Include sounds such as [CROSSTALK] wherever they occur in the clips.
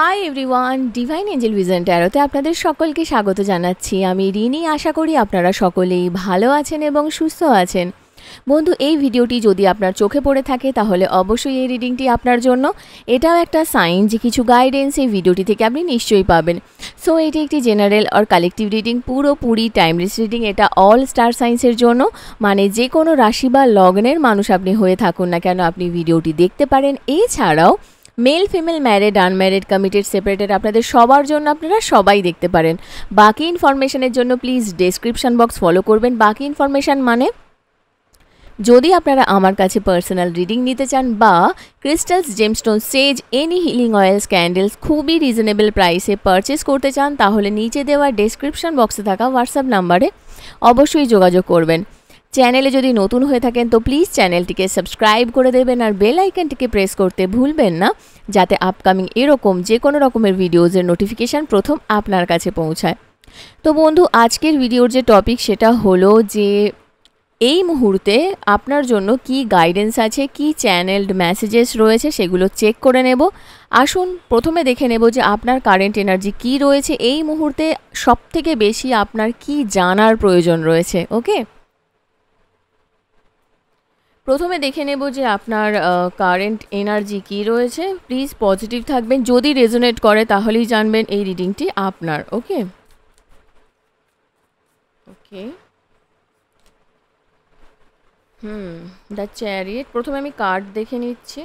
high everyone divine angel vision ট্যারোতে আপনাদের সকলকে স্বাগত জানাচ্ছি আমি রিনি আশা করি আপনারা সকলেই ভালো আছেন এবং সুস্থ আছেন বন্ধু এই ভিডিওটি যদি আপনার চোখে পড়ে থাকে তাহলে অবশ্যই এই রিডিংটি আপনার জন্য এটাও একটা সাইন যে কিছু গাইডেন্স এই ভিডিওটি থেকে আপনি নিশ্চয়ই পাবেন সো এটি একটি জেনারেল আর কালেকটিভ রিডিং পুরোপুরি টাইমলেস রিডিং এটা অল স্টার সায়েন্সের জন্য মানে যে কোনো রাশি বা লগ্নের মানুষ আপনি হয়ে থাকুন না কেন আপনি ভিডিওটি দেখতে পারেন এছাড়াও male female married unmarried committed separated আপনাদের সবার জন্য আপনারা সবাই দেখতে পারেন বাকি ইনফরমেশনের জন্য প্লিজ ডেসক্রিপশন বক্স ফলো করবেন বাকি ইনফরমেশান মানে যদি আপনারা আমার কাছে পার্সোনাল রিডিং নিতে চান বা crystals gemstone sage any healing oils candles খুবই রিজনেবল প্রাইসে পারচেস করতে চান তাহলে নিচে দেওয়া ডেসক্রিপশন বক্সে থাকা হোয়াটসঅ্যাপ নাম্বারে অবশ্যই যোগাযোগ করবেন চ্যানেলে যদি নতুন হয়ে থাকেন তো প্লিজ চ্যানেলটিকে সাবস্ক্রাইব করে দেবেন আর বেল আইকনটিকে প্রেস করতে ভুলবেন না যাতে আপকামিং এরকম যে কোনো রকমের ভিডিওজের নোটিফিকেশান প্রথম আপনার কাছে পৌঁছায় তো বন্ধু আজকের ভিডিওর যে টপিক সেটা হলো যে এই মুহূর্তে আপনার জন্য কি গাইডেন্স আছে কি চ্যানেলড মেসেজেস রয়েছে সেগুলো চেক করে নেব আসুন প্রথমে দেখে নেব যে আপনার কারেন্ট এনার্জি কি রয়েছে এই মুহূর্তে সবথেকে বেশি আপনার কি জানার প্রয়োজন রয়েছে ওকে প্রথমে দেখে নেব যে আপনার কারেন্ট এনার্জি কি রয়েছে প্লিজ পজিটিভ থাকবেন যদি রেজোনেট করে তাহলেই জানবেন এই রিডিংটি আপনার ওকে ওকে হুম দ্য চ্যারিয়েট প্রথমে আমি কার্ড দেখে নিচ্ছি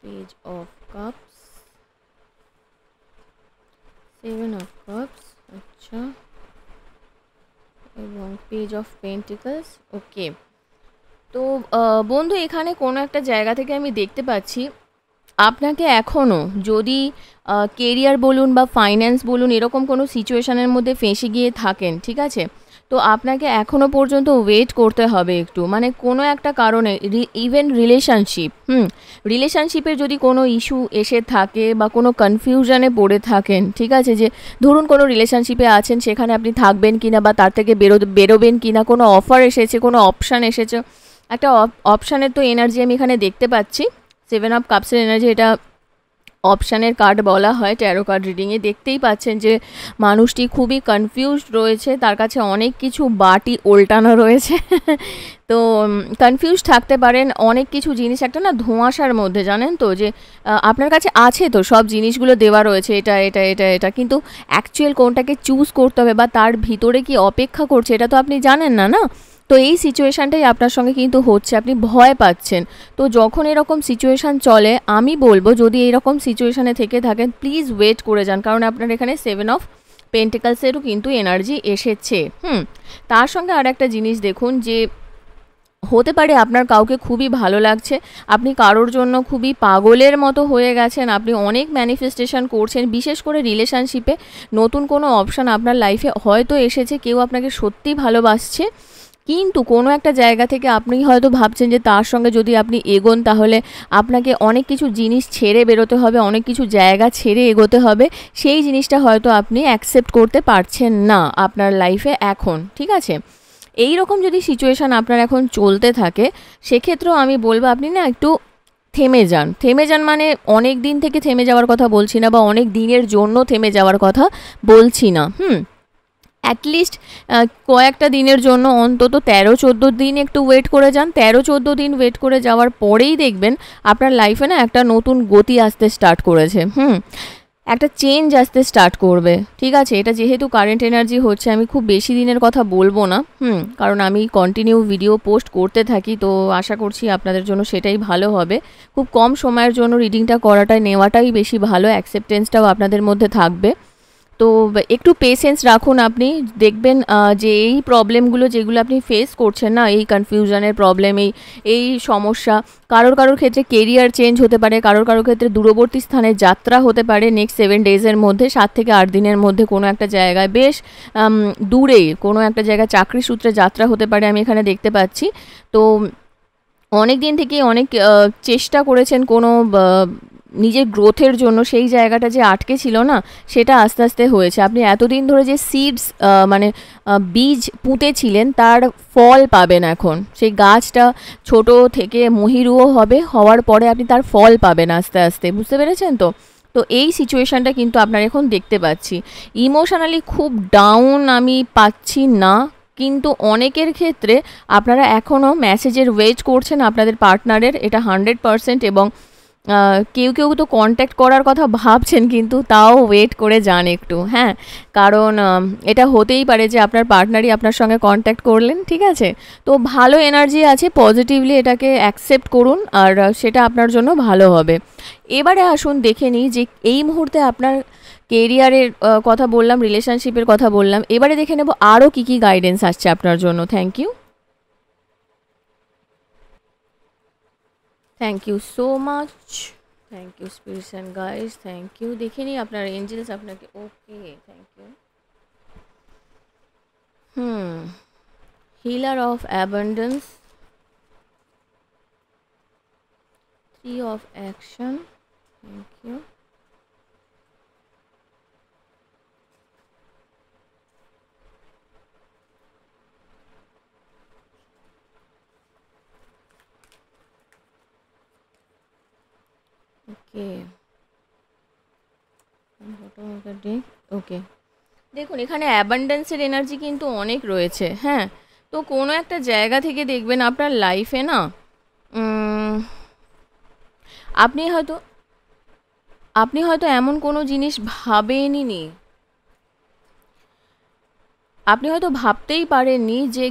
page of cups seven of cups আচ্ছা এবং পেজ অফ পেন্টিকলস ওকে তো বন্ধু এখানে কোনো একটা জায়গা থেকে আমি দেখতে পাচ্ছি আপনাকে এখনও যদি কেরিয়ার বলুন বা ফাইন্যান্স বলুন এরকম কোনো সিচুয়েশানের মধ্যে ফেঁসে গিয়ে থাকেন ঠিক আছে তো আপনাকে এখনও পর্যন্ত ওয়েট করতে হবে একটু মানে কোনো একটা কারণে ইভেন রিলেশনশিপ হুম রিলেশনশিপের যদি কোনো ইস্যু এসে থাকে বা কোনো কনফিউশনে পড়ে থাকেন ঠিক আছে যে ধরুন কোনো রিলেশনশিপে আছেন সেখানে আপনি থাকবেন কি না বা তার থেকে বেরো বেরোবেন কি না কোনো অফার এসেছে কোনো অপশান এসেছে একটা অপশানের তো এনার্জি আমি এখানে দেখতে পাচ্ছি সেভেন অফ কাপসের এনার্জি এটা অপশানের কার্ড বলা হয় ট্যারো কার্ড রিডিংয়ে দেখতেই পাচ্ছেন যে মানুষটি খুবই কনফিউজড রয়েছে তার কাছে অনেক কিছু বাটি ওল্টানো রয়েছে [LAUGHS] তো কনফিউজ থাকতে পারেন অনেক কিছু জিনিস একটা না ধোঁয়াশার মধ্যে জানেন তো যে আপনার কাছে আছে তো সব জিনিসগুলো দেওয়া রয়েছে এটা এটা এটা এটা কিন্তু অ্যাকচুয়াল কোনটাকে চুজ করতে হবে বা তার ভিতরে কি অপেক্ষা করছে এটা তো আপনি জানেন না না তো এই সিচুয়েশানটাই আপনার সঙ্গে কিন্তু হচ্ছে আপনি ভয় পাচ্ছেন তো যখন এরকম সিচুয়েশান চলে আমি বলবো যদি এইরকম সিচুয়েশানে থেকে থাকেন প্লিজ ওয়েট করে যান কারণ আপনার এখানে সেভেন অফ পেন্টিকালসেরও কিন্তু এনার্জি এসেছে হুম তার সঙ্গে আর একটা জিনিস দেখুন যে হতে পারে আপনার কাউকে খুবই ভালো লাগছে আপনি কারোর জন্য খুবই পাগলের মতো হয়ে গেছেন আপনি অনেক ম্যানিফেস্টেশন করছেন বিশেষ করে রিলেশনশিপে নতুন কোনো অপশান আপনার লাইফে হয়তো এসেছে কেউ আপনাকে সত্যি ভালোবাসছে কিন্তু কোনো একটা জায়গা থেকে আপনি হয়তো ভাবছেন যে তার সঙ্গে যদি আপনি এগোন তাহলে আপনাকে অনেক কিছু জিনিস ছেড়ে বেরোতে হবে অনেক কিছু জায়গা ছেড়ে এগোতে হবে সেই জিনিসটা হয়তো আপনি অ্যাকসেপ্ট করতে পারছেন না আপনার লাইফে এখন ঠিক আছে এই রকম যদি সিচুয়েশান আপনার এখন চলতে থাকে সেক্ষেত্রেও আমি বলবো আপনি না একটু থেমে যান থেমে যান মানে অনেক দিন থেকে থেমে যাওয়ার কথা বলছি না বা অনেক দিনের জন্য থেমে যাওয়ার কথা বলছি না হুম অ্যাটলিস্ট কয়েকটা দিনের জন্য অন্তত তেরো চোদ্দো দিন একটু ওয়েট করে যান তেরো চোদ্দো দিন ওয়েট করে যাওয়ার পরেই দেখবেন আপনার লাইফে না একটা নতুন গতি আসতে স্টার্ট করেছে হুম একটা চেঞ্জ আসতে স্টার্ট করবে ঠিক আছে এটা যেহেতু কারেন্ট এনার্জি হচ্ছে আমি খুব বেশি দিনের কথা বলবো না হুম কারণ আমি কন্টিনিউ ভিডিও পোস্ট করতে থাকি তো আশা করছি আপনাদের জন্য সেটাই ভালো হবে খুব কম সময়ের জন্য রিডিংটা করাটাই নেওয়াটাই বেশি ভালো অ্যাকসেপ্টেন্সটাও আপনাদের মধ্যে থাকবে তো একটু পেশেন্স রাখুন আপনি দেখবেন যে এই প্রবলেমগুলো যেগুলো আপনি ফেস করছেন না এই কনফিউশনের প্রবলেম এই এই সমস্যা কারোর কারোর ক্ষেত্রে কেরিয়ার চেঞ্জ হতে পারে কারোর কারোর ক্ষেত্রে দূরবর্তী স্থানে যাত্রা হতে পারে নেক্সট সেভেন ডেজের মধ্যে সাত থেকে আট দিনের মধ্যে কোনো একটা জায়গায় বেশ দূরে কোনো একটা জায়গায় চাকরি সূত্রে যাত্রা হতে পারে আমি এখানে দেখতে পাচ্ছি তো অনেক দিন থেকে অনেক চেষ্টা করেছেন কোনো নিজের গ্রোথের জন্য সেই জায়গাটা যে আটকে ছিল না সেটা আস্তে আস্তে হয়েছে আপনি এতদিন ধরে যে সিডস মানে বীজ পুঁতেছিলেন তার ফল পাবেন এখন সেই গাছটা ছোট থেকে মহিরুও হবে হওয়ার পরে আপনি তার ফল পাবেন আস্তে আস্তে বুঝতে পেরেছেন তো তো এই সিচুয়েশানটা কিন্তু আপনার এখন দেখতে পাচ্ছি ইমোশনালি খুব ডাউন আমি পাচ্ছি না কিন্তু অনেকের ক্ষেত্রে আপনারা এখনও মেসেজের ওয়েট করছেন আপনাদের পার্টনারের এটা হান্ড্রেড পারসেন্ট এবং কেউ কেউ তো কন্ট্যাক্ট করার কথা ভাবছেন কিন্তু তাও ওয়েট করে যান একটু হ্যাঁ কারণ এটা হতেই পারে যে আপনার পার্টনারই আপনার সঙ্গে কন্ট্যাক্ট করলেন ঠিক আছে তো ভালো এনার্জি আছে পজিটিভলি এটাকে অ্যাকসেপ্ট করুন আর সেটা আপনার জন্য ভালো হবে এবারে আসুন দেখে নিই যে এই মুহূর্তে আপনার কেরিয়ারের কথা বললাম রিলেশনশিপের কথা বললাম এবারে দেখে নেব আরও কী কী গাইডেন্স আসছে আপনার জন্য thank you thank you so much thank you spirits and guys thank you দেখে নিই আপনার এঞ্জেলস আপনাকে okay thank you hmm healer of abundance three of action thank you okay দেখুন এখানে অ্যাবান্ডেন্সের এনার্জি কিন্তু অনেক রয়েছে হ্যাঁ তো কোনো একটা জায়গা থেকে দেখবেন আপনার লাইফে না আপনি হয়তো আপনি হয়তো এমন কোনো জিনিস ভাবেনই নি আপনি হয়তো ভাবতেই পারেননি যে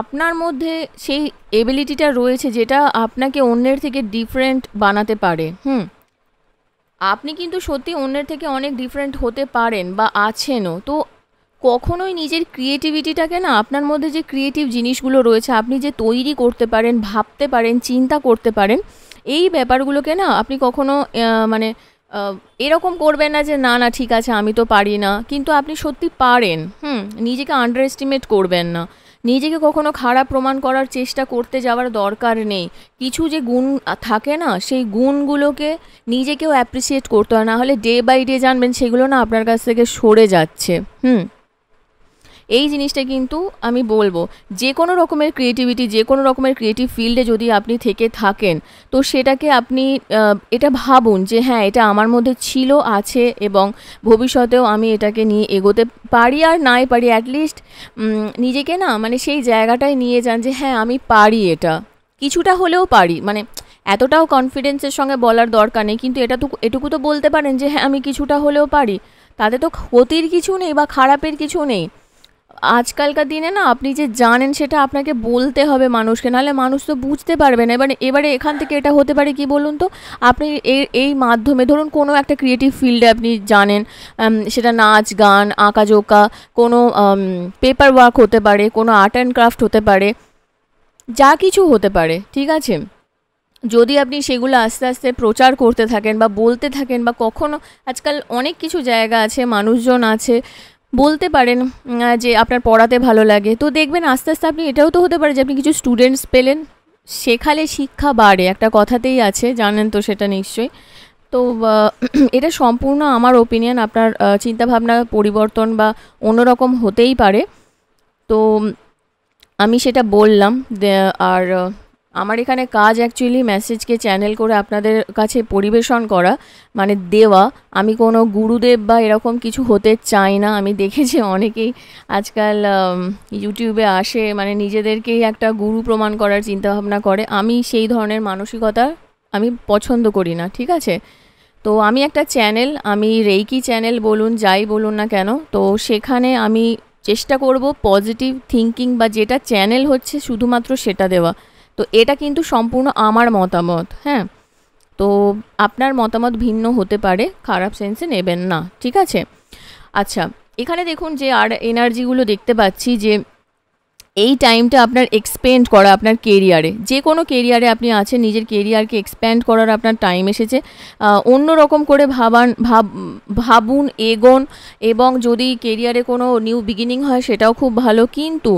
আপনার মধ্যে সেই এবিলিটিটা রয়েছে যেটা আপনাকে অন্যের থেকে ডিফারেন্ট বানাতে পারে হুম আপনি কিন্তু সত্যি অন্যের থেকে অনেক ডিফারেন্ট হতে পারেন বা আছেনও তো কখনোই নিজের ক্রিয়েটিভিটিটাকে না আপনার মধ্যে যে ক্রিয়েটিভ জিনিসগুলো রয়েছে আপনি যে তৈরি করতে পারেন ভাবতে পারেন চিন্তা করতে পারেন এই ব্যাপারগুলোকে না আপনি কখনো মানে এরকম করবেন না যে না না ঠিক আছে আমি তো পারি না কিন্তু আপনি সত্যি পারেন হুম নিজেকে আন্ডার এস্টিমেট করবেন না নিজেকে কখনো খারাপ প্রমাণ করার চেষ্টা করতে যাওয়ার দরকার নেই কিছু যে গুণ থাকে না সেই গুণগুলোকে নিজেকেও অ্যাপ্রিসিয়েট করতে হয় না হলে ডে বাই ডে জানবেন সেগুলো না আপনার কাছ থেকে সরে যাচ্ছে হুম এই জিনিসটা কিন্তু আমি বলবো যে কোনো রকমের ক্রিয়েটিভিটি যে কোনো রকমের ক্রিয়েটিভ ফিল্ডে যদি আপনি থেকে থাকেন তো সেটাকে আপনি এটা ভাবুন যে হ্যাঁ এটা আমার মধ্যে ছিল আছে এবং ভবিষ্যতেও আমি এটাকে নিয়ে এগোতে পারি আর নাই পারি অ্যাটলিস্ট নিজেকে না মানে সেই জায়গাটায় নিয়ে যান যে হ্যাঁ আমি পারি এটা কিছুটা হলেও পারি মানে এতটাও কনফিডেন্সের সঙ্গে বলার দরকার নেই কিন্তু এটা তো এটুকু তো বলতে পারেন যে হ্যাঁ আমি কিছুটা হলেও পারি তাতে তো ক্ষতির কিছু নেই বা খারাপের কিছু নেই আজকালকার দিনে না আপনি যে জানেন সেটা আপনাকে বলতে হবে মানুষকে নাহলে মানুষ তো বুঝতে পারবে না এবারে এবারে এখান থেকে এটা হতে পারে কি বলুন তো আপনি এই এই মাধ্যমে ধরুন কোনো একটা ক্রিয়েটিভ ফিল্ডে আপনি জানেন সেটা নাচ গান আঁকা জোকা কোনো পেপার ওয়ার্ক হতে পারে কোনো আর্ট অ্যান্ড ক্রাফট হতে পারে যা কিছু হতে পারে ঠিক আছে যদি আপনি সেগুলো আস্তে আস্তে প্রচার করতে থাকেন বা বলতে থাকেন বা কখনো আজকাল অনেক কিছু জায়গা আছে মানুষজন আছে বলতে পারেন যে আপনার পড়াতে ভালো লাগে তো দেখবেন আস্তে আস্তে আপনি এটাও তো হতে পারে যে আপনি কিছু স্টুডেন্টস পেলেন শেখালে শিক্ষা বাড়ে একটা কথাতেই আছে জানেন তো সেটা নিশ্চয়ই তো [CLEARS THROAT] এটা সম্পূর্ণ আমার ওপিনিয়ন আপনার চিন্তাভাবনা পরিবর্তন বা অন্যরকম হতেই পারে তো আমি সেটা বললাম আর আমার এখানে কাজ অ্যাকচুয়ালি মেসেজকে চ্যানেল করে আপনাদের কাছে পরিবেশন করা মানে দেওয়া আমি কোনো গুরুদেব বা এরকম কিছু হতে চাই না আমি দেখেছি অনেকেই আজকাল ইউটিউবে আসে মানে নিজেদেরকেই একটা গুরু প্রমাণ করার চিন্তাভাবনা করে আমি সেই ধরনের মানসিকতা আমি পছন্দ করি না ঠিক আছে তো আমি একটা চ্যানেল আমি রেইকি চ্যানেল বলুন যাই বলুন না কেন তো সেখানে আমি চেষ্টা করব পজিটিভ থিঙ্কিং বা যেটা চ্যানেল হচ্ছে শুধুমাত্র সেটা দেওয়া তো এটা কিন্তু সম্পূর্ণ আমার মতামত হ্যাঁ তো আপনার মতামত ভিন্ন হতে পারে খারাপ সেন্সে নেবেন না ঠিক আছে আচ্ছা এখানে দেখুন যে আর এনার্জিগুলো দেখতে পাচ্ছি যে এই টাইমটা আপনার এক্সপেন্ড করা আপনার কেরিয়ারে যে কোনো কেরিয়ারে আপনি আছেন নিজের কেরিয়ারকে এক্সপ্যান্ড করার আপনার টাইম এসেছে অন্য রকম করে ভাবান ভাব ভাবুন এগোন এবং যদি কেরিয়ারে কোনো নিউ বিগিনিং হয় সেটাও খুব ভালো কিন্তু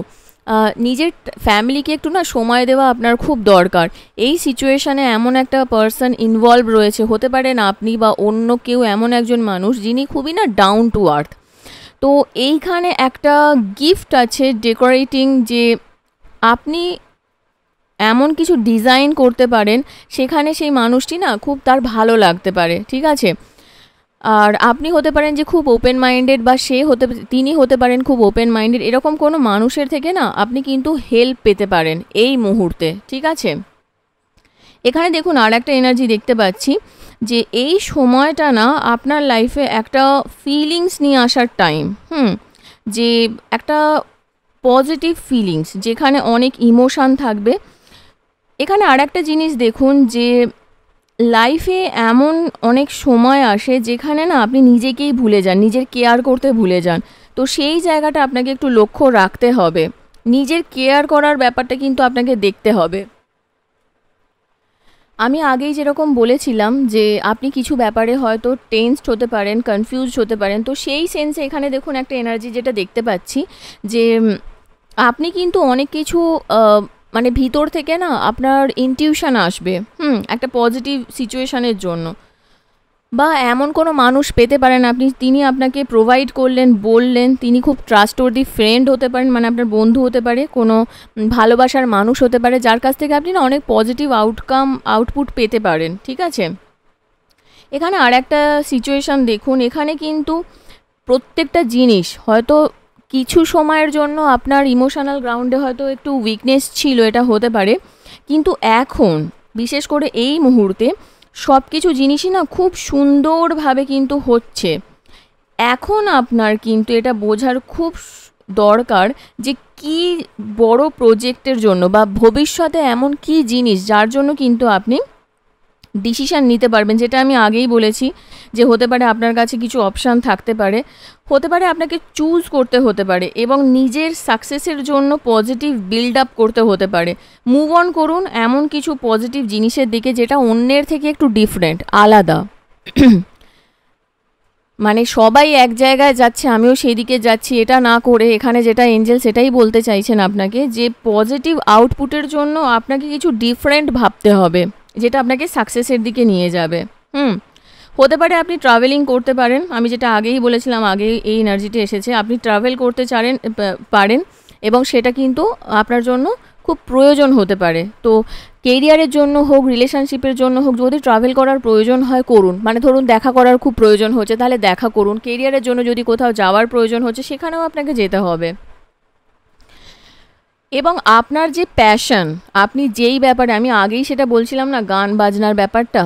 নিজের ফ্যামিলিকে একটু না সময় দেওয়া আপনার খুব দরকার এই সিচুয়েশানে এমন একটা পার্সন ইনভলভ রয়েছে হতে পারেন আপনি বা অন্য কেউ এমন একজন মানুষ যিনি খুবই না ডাউন টু আর্থ তো এইখানে একটা গিফট আছে ডেকোরেটিং যে আপনি এমন কিছু ডিজাইন করতে পারেন সেখানে সেই মানুষটি না খুব তার ভালো লাগতে পারে ঠিক আছে আর আপনি হতে পারেন যে খুব ওপেন মাইন্ডেড বা সে হতে তিনি হতে পারেন খুব ওপেন মাইন্ডেড এরকম কোনো মানুষের থেকে না আপনি কিন্তু হেল্প পেতে পারেন এই মুহূর্তে ঠিক আছে এখানে দেখুন আর একটা এনার্জি দেখতে পাচ্ছি যে এই সময়টা না আপনার লাইফে একটা ফিলিংস নিয়ে আসার টাইম হুম যে একটা পজিটিভ ফিলিংস যেখানে অনেক ইমোশান থাকবে এখানে আর একটা জিনিস দেখুন যে লাইফে এমন অনেক সময় আসে যেখানে না আপনি নিজেকেই ভুলে যান নিজের কেয়ার করতে ভুলে যান তো সেই জায়গাটা আপনাকে একটু লক্ষ্য রাখতে হবে নিজের কেয়ার করার ব্যাপারটা কিন্তু আপনাকে দেখতে হবে আমি আগেই যেরকম বলেছিলাম যে আপনি কিছু ব্যাপারে হয়তো টেন্সড হতে পারেন কনফিউজড হতে পারেন তো সেই সেন্সে এখানে দেখুন একটা এনার্জি যেটা দেখতে পাচ্ছি যে আপনি কিন্তু অনেক কিছু মানে ভিতর থেকে না আপনার ইনটিউশন আসবে হুম একটা পজিটিভ সিচুয়েশানের জন্য বা এমন কোনো মানুষ পেতে পারেন আপনি তিনি আপনাকে প্রোভাইড করলেন বললেন তিনি খুব ট্রাস্টওয়ার্দি ফ্রেন্ড হতে পারেন মানে আপনার বন্ধু হতে পারে কোনো ভালোবাসার মানুষ হতে পারে যার কাছ থেকে আপনি না অনেক পজিটিভ আউটকাম আউটপুট পেতে পারেন ঠিক আছে এখানে আর একটা সিচুয়েশান দেখুন এখানে কিন্তু প্রত্যেকটা জিনিস হয়তো কিছু সময়ের জন্য আপনার ইমোশনাল গ্রাউন্ডে হয়তো একটু উইকনেস ছিল এটা হতে পারে কিন্তু এখন বিশেষ করে এই মুহূর্তে সব কিছু জিনিসই না খুব সুন্দরভাবে কিন্তু হচ্ছে এখন আপনার কিন্তু এটা বোঝার খুব দরকার যে কি বড় প্রজেক্টের জন্য বা ভবিষ্যতে এমন কি জিনিস যার জন্য কিন্তু আপনি ডিসিশান নিতে পারবেন যেটা আমি আগেই বলেছি যে হতে পারে আপনার কাছে কিছু অপশান থাকতে পারে হতে পারে আপনাকে চুজ করতে হতে পারে এবং নিজের সাকসেসের জন্য পজিটিভ বিল্ড আপ করতে হতে পারে মুভ অন করুন এমন কিছু পজিটিভ জিনিসের দিকে যেটা অন্যের থেকে একটু ডিফারেন্ট আলাদা মানে সবাই এক জায়গায় যাচ্ছে আমিও সেই দিকে যাচ্ছি এটা না করে এখানে যেটা এঞ্জেল সেটাই বলতে চাইছেন আপনাকে যে পজিটিভ আউটপুটের জন্য আপনাকে কিছু ডিফারেন্ট ভাবতে হবে যেটা আপনাকে সাকসেসের দিকে নিয়ে যাবে হুম হতে পারে আপনি ট্রাভেলিং করতে পারেন আমি যেটা আগেই বলেছিলাম আগে এই এনার্জিটি এসেছে আপনি ট্রাভেল করতে চারেন পারেন এবং সেটা কিন্তু আপনার জন্য খুব প্রয়োজন হতে পারে তো কেরিয়ারের জন্য হোক রিলেশনশিপের জন্য হোক যদি ট্রাভেল করার প্রয়োজন হয় করুন মানে ধরুন দেখা করার খুব প্রয়োজন হচ্ছে তাহলে দেখা করুন কেরিয়ারের জন্য যদি কোথাও যাওয়ার প্রয়োজন হচ্ছে সেখানেও আপনাকে যেতে হবে এবং আপনার যে প্যাশন আপনি যেই ব্যাপারে আমি আগেই সেটা বলছিলাম না গান বাজনার ব্যাপারটা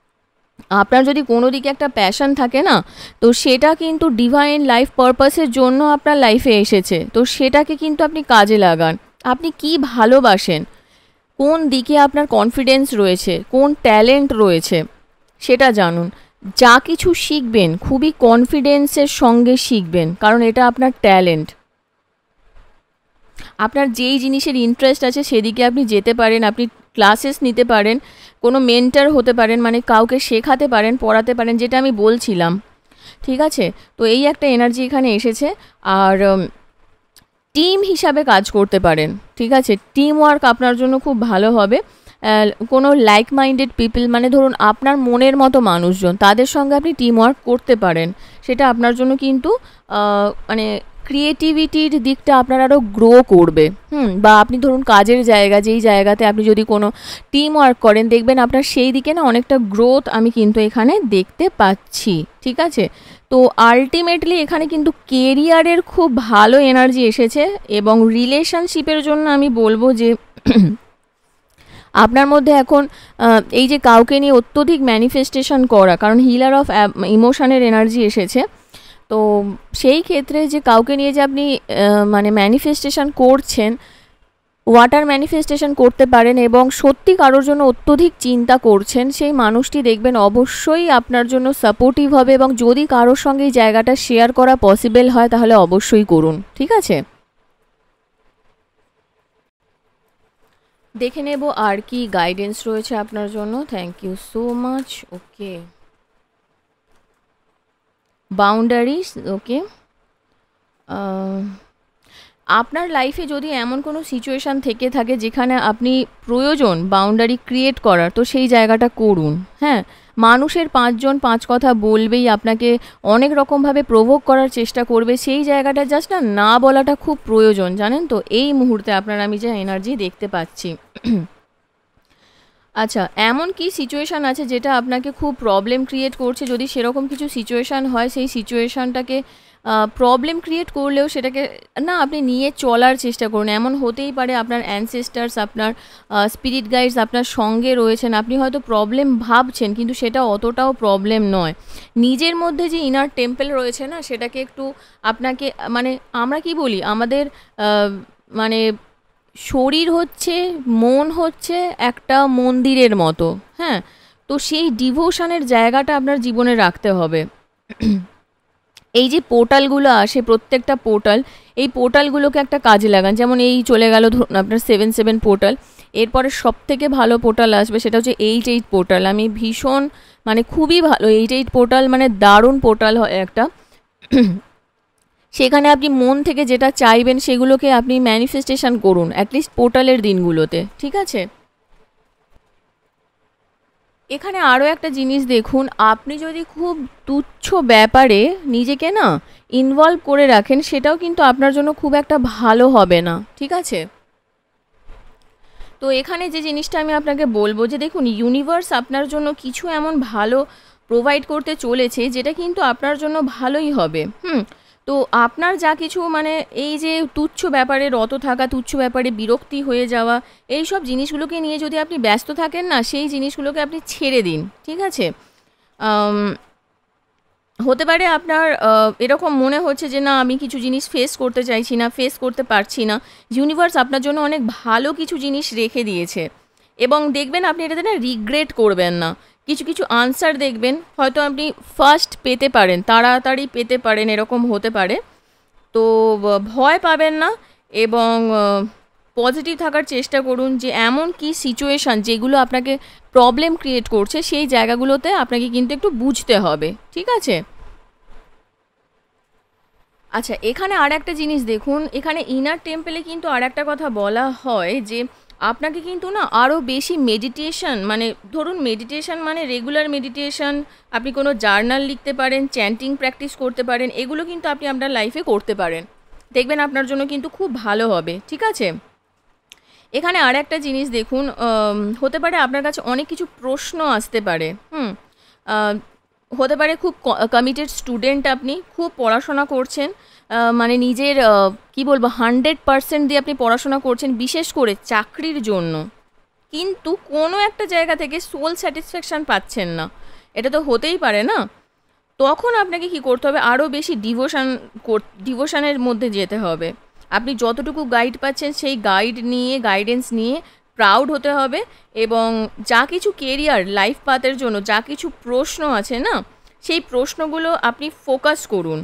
[CLEARS THROAT] আপনার যদি কোনো দিকে একটা প্যাশন থাকে না তো সেটা কিন্তু ডিভাইন লাইফ পারপাসের জন্য আপনার লাইফে এসেছে তো সেটাকে কিন্তু আপনি কাজে লাগান আপনি কি ভালোবাসেন কোন দিকে আপনার কনফিডেন্স রয়েছে কোন ট্যালেন্ট রয়েছে সেটা জানুন যা কিছু শিখবেন খুবই কনফিডেন্সের সঙ্গে শিখবেন কারণ এটা আপনার ট্যালেন্ট আপনার যেই জিনিসের ইন্টারেস্ট আছে সেদিকে আপনি যেতে পারেন আপনি ক্লাসেস নিতে পারেন কোনো মেন্টার হতে পারেন মানে কাউকে শেখাতে পারেন পড়াতে পারেন যেটা আমি বলছিলাম ঠিক আছে তো এই একটা এনার্জি এখানে এসেছে আর টিম হিসাবে কাজ করতে পারেন ঠিক আছে টিম ওয়ার্ক আপনার জন্য খুব ভালো হবে কোনো লাইক মাইন্ডেড পিপল মানে ধরুন আপনার মনের মতো মানুষজন তাদের সঙ্গে আপনি টিম ওয়ার্ক করতে পারেন সেটা আপনার জন্য কিন্তু মানে ক্রিয়েটিভিটির দিকটা আপনার আরও গ্রো করবে হুম বা আপনি ধরুন কাজের জায়গা যেই জায়গাতে আপনি যদি কোনো টিম ওয়ার্ক করেন দেখবেন আপনার সেই দিকে না অনেকটা গ্রোথ আমি কিন্তু এখানে দেখতে পাচ্ছি ঠিক আছে তো আলটিমেটলি এখানে কিন্তু কেরিয়ারের খুব ভালো এনার্জি এসেছে এবং রিলেশনশিপের জন্য আমি বলবো যে [CLEARS THROAT] আপনার মধ্যে এখন এই যে কাউকে নিয়ে অত্যধিক ম্যানিফেস্টেশন করা কারণ হিলার অফ ইমোশনের এনার্জি এসেছে তো সেই ক্ষেত্রে যে কাউকে নিয়ে যে আপনি মানে ম্যানিফেস্টেশন করছেন ওয়াটার ম্যানিফেস্টেশন করতে পারেন এবং সত্যি কারোর জন্য অত্যধিক চিন্তা করছেন সেই মানুষটি দেখবেন অবশ্যই আপনার জন্য সাপোর্টিভ হবে এবং যদি কারোর সঙ্গে এই জায়গাটা শেয়ার করা পসিবল হয় তাহলে অবশ্যই করুন ঠিক আছে দেখে নেব আর কি গাইডেন্স রয়েছে আপনার জন্য thank you so much okay boundaries okay uh, আপনার লাইফে যদি এমন কোনো সিচুয়েশান থেকে থাকে যেখানে আপনি প্রয়োজন বাউন্ডারি ক্রিয়েট করার তো সেই জায়গাটা করুন হ্যাঁ মানুষের পাঁচজন পাঁচ কথা বলবেই আপনাকে অনেক রকমভাবে প্রভোগ করার চেষ্টা করবে সেই জায়গাটা জাস্ট না না বলাটা খুব প্রয়োজন জানেন তো এই মুহূর্তে আপনার আমি যা এনার্জি দেখতে পাচ্ছি আচ্ছা এমন কি সিচুয়েশান আছে যেটা আপনাকে খুব প্রবলেম ক্রিয়েট করছে যদি সেরকম কিছু সিচুয়েশান হয় সেই সিচুয়েশানটাকে প্রবলেম ক্রিয়েট করলেও সেটাকে না আপনি নিয়ে চলার চেষ্টা করুন এমন হতেই পারে আপনার অ্যানসেস্টার্স আপনার স্পিরিট গাইডস আপনার সঙ্গে রয়েছেন আপনি হয়তো প্রবলেম ভাবছেন কিন্তু সেটা অতটাও প্রবলেম নয় নিজের মধ্যে যে ইনার টেম্পেল রয়েছে না সেটাকে একটু আপনাকে মানে আমরা কি বলি আমাদের মানে শরীর হচ্ছে মন হচ্ছে একটা মন্দিরের মতো হ্যাঁ তো সেই ডিভোশনের জায়গাটা আপনার জীবনে রাখতে হবে এই যে পোর্টালগুলো আসে প্রত্যেকটা পোর্টাল এই পোর্টালগুলোকে একটা কাজে লাগান যেমন এই চলে গেল ধরুন আপনার সেভেন সেভেন পোর্টাল এরপরে সব থেকে ভালো পোর্টাল আসবে সেটা হচ্ছে এইট এইট পোর্টাল আমি ভীষণ মানে খুবই ভালো এইট এইট পোর্টাল মানে দারুণ পোর্টাল হয় একটা সেখানে আপনি মন থেকে যেটা চাইবেন সেগুলোকে আপনি ম্যানিফেস্টেশন করুন অ্যাটলিস্ট পোর্টালের দিনগুলোতে ঠিক আছে এখানে আরও একটা জিনিস দেখুন আপনি যদি খুব তুচ্ছ ব্যাপারে নিজেকে না ইনভলভ করে রাখেন সেটাও কিন্তু আপনার জন্য খুব একটা ভালো হবে না ঠিক আছে তো এখানে যে জিনিসটা আমি আপনাকে বলবো যে দেখুন ইউনিভার্স আপনার জন্য কিছু এমন ভালো প্রোভাইড করতে চলেছে যেটা কিন্তু আপনার জন্য ভালোই হবে হুম তো আপনার যা কিছু মানে এই যে তুচ্ছ ব্যাপারে রত থাকা তুচ্ছ ব্যাপারে বিরক্তি হয়ে যাওয়া এই সব জিনিসগুলোকে নিয়ে যদি আপনি ব্যস্ত থাকেন না সেই জিনিসগুলোকে আপনি ছেড়ে দিন ঠিক আছে হতে পারে আপনার এরকম মনে হচ্ছে যে না আমি কিছু জিনিস ফেস করতে চাইছি না ফেস করতে পারছি না ইউনিভার্স আপনার জন্য অনেক ভালো কিছু জিনিস রেখে দিয়েছে এবং দেখবেন আপনি এটাতে না রিগ্রেট করবেন না কিছু কিছু আনসার দেখবেন হয়তো আপনি ফার্স্ট পেতে পারেন তাড়াতাড়ি পেতে পারেন এরকম হতে পারে তো ভয় পাবেন না এবং পজিটিভ থাকার চেষ্টা করুন যে এমন কি সিচুয়েশান যেগুলো আপনাকে প্রবলেম ক্রিয়েট করছে সেই জায়গাগুলোতে আপনাকে কিন্তু একটু বুঝতে হবে ঠিক আছে আচ্ছা এখানে আর একটা জিনিস দেখুন এখানে ইনার টেম্পেলে কিন্তু আর একটা কথা বলা হয় যে আপনাকে কিন্তু না আরও বেশি মেডিটেশন মানে ধরুন মেডিটেশন মানে রেগুলার মেডিটেশন আপনি কোনো জার্নাল লিখতে পারেন চ্যান্টিং প্র্যাকটিস করতে পারেন এগুলো কিন্তু আপনি আপনার লাইফে করতে পারেন দেখবেন আপনার জন্য কিন্তু খুব ভালো হবে ঠিক আছে এখানে আর একটা জিনিস দেখুন হতে পারে আপনার কাছে অনেক কিছু প্রশ্ন আসতে পারে হুম হতে পারে খুব কমিটেড স্টুডেন্ট আপনি খুব পড়াশোনা করছেন মানে নিজের কি বলবো হান্ড্রেড পারসেন্ট দিয়ে আপনি পড়াশোনা করছেন বিশেষ করে চাকরির জন্য কিন্তু কোনো একটা জায়গা থেকে সোল স্যাটিসফ্যাকশান পাচ্ছেন না এটা তো হতেই পারে না তখন আপনাকে কি করতে হবে আরও বেশি ডিভোশান ডিভোশানের মধ্যে যেতে হবে আপনি যতটুকু গাইড পাচ্ছেন সেই গাইড নিয়ে গাইডেন্স নিয়ে প্রাউড হতে হবে এবং যা কিছু কেরিয়ার লাইফ পাথের জন্য যা কিছু প্রশ্ন আছে না সেই প্রশ্নগুলো আপনি ফোকাস করুন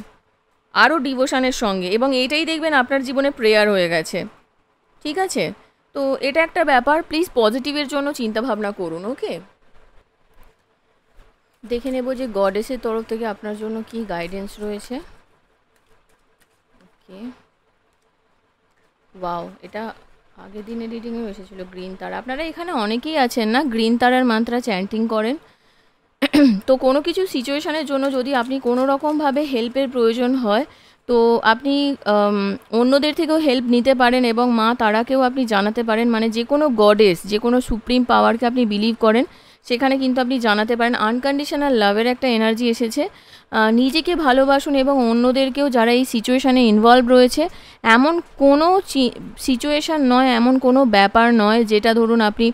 আরও ডিভোশনের সঙ্গে এবং এটাই দেখবেন আপনার জীবনে প্রেয়ার হয়ে গেছে ঠিক আছে তো এটা একটা ব্যাপার প্লিজ পজিটিভের জন্য চিন্তাভাবনা করুন ওকে দেখে নেব যে গডেসের তরফ থেকে আপনার জন্য কি গাইডেন্স রয়েছে ওকে ওয়াও এটা আগের দিনের রিডিংয়েও এসেছিলো গ্রিন তারা আপনারা এখানে অনেকেই আছেন না গ্রিন তারার মান্ত্রা চ্যান্টিং করেন [CLEARS THROAT] তো কোনো কিছু সিচুয়েশানের জন্য যদি আপনি কোনো রকমভাবে হেল্পের প্রয়োজন হয় তো আপনি অন্যদের থেকেও হেল্প নিতে পারেন এবং মা তারাকেও আপনি জানাতে পারেন মানে যে কোনো গডেস যে কোনো সুপ্রিম পাওয়ারকে আপনি বিলিভ করেন সেখানে কিন্তু আপনি জানাতে পারেন আনকন্ডিশনাল লাভের একটা এনার্জি এসেছে নিজেকে ভালোবাসুন এবং অন্যদেরকেও যারা এই সিচুয়েশানে ইনভলভ রয়েছে এমন কোনো সিচুয়েশান নয় এমন কোনো ব্যাপার নয় যেটা ধরুন আপনি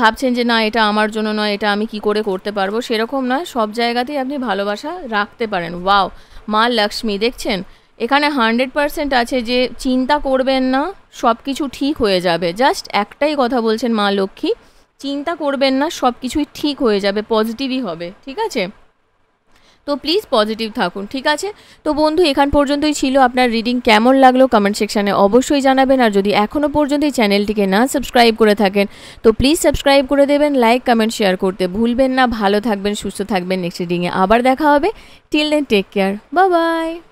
ভাবছেন যে না এটা আমার জন্য নয় এটা আমি কি করে করতে পারবো সেরকম নয় সব জায়গাতেই আপনি ভালোবাসা রাখতে পারেন ওয়াও মা লক্ষ্মী দেখছেন এখানে হান্ড্রেড পারসেন্ট আছে যে চিন্তা করবেন না সব কিছু ঠিক হয়ে যাবে জাস্ট একটাই কথা বলছেন মা লক্ষ্মী চিন্তা করবেন না সব কিছুই ঠিক হয়ে যাবে পজিটিভই হবে ঠিক আছে তো প্লিজ পজিটিভ থাকুন ঠিক আছে তো বন্ধু এখান পর্যন্তই ছিল আপনার রিডিং কেমন লাগলো কমেন্ট সেকশানে অবশ্যই জানাবেন আর যদি এখনও পর্যন্ত এই চ্যানেলটিকে না সাবস্ক্রাইব করে থাকেন তো প্লিজ সাবস্ক্রাইব করে দেবেন লাইক কমেন্ট শেয়ার করতে ভুলবেন না ভালো থাকবেন সুস্থ থাকবেন নেক্সট রিডিংয়ে আবার দেখা হবে টিল দেন টেক কেয়ার বা বাই